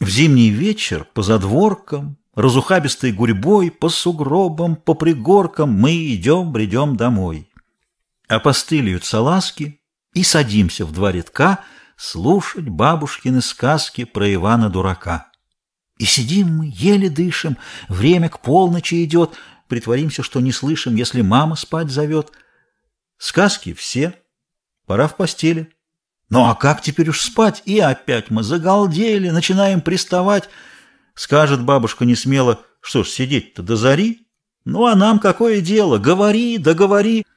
В зимний вечер по задворкам, разухабистой гурьбой, по сугробам, по пригоркам мы идем-бредем домой. Опостылеют салазки и садимся в два редка слушать бабушкины сказки про Ивана-дурака. И сидим мы, еле дышим, время к полночи идет, притворимся, что не слышим, если мама спать зовет. Сказки все, пора в постели. Ну а как теперь уж спать? И опять мы загалдели, начинаем приставать. Скажет бабушка несмело, что ж сидеть-то до зари? Ну а нам какое дело? Говори, договори. Да говори.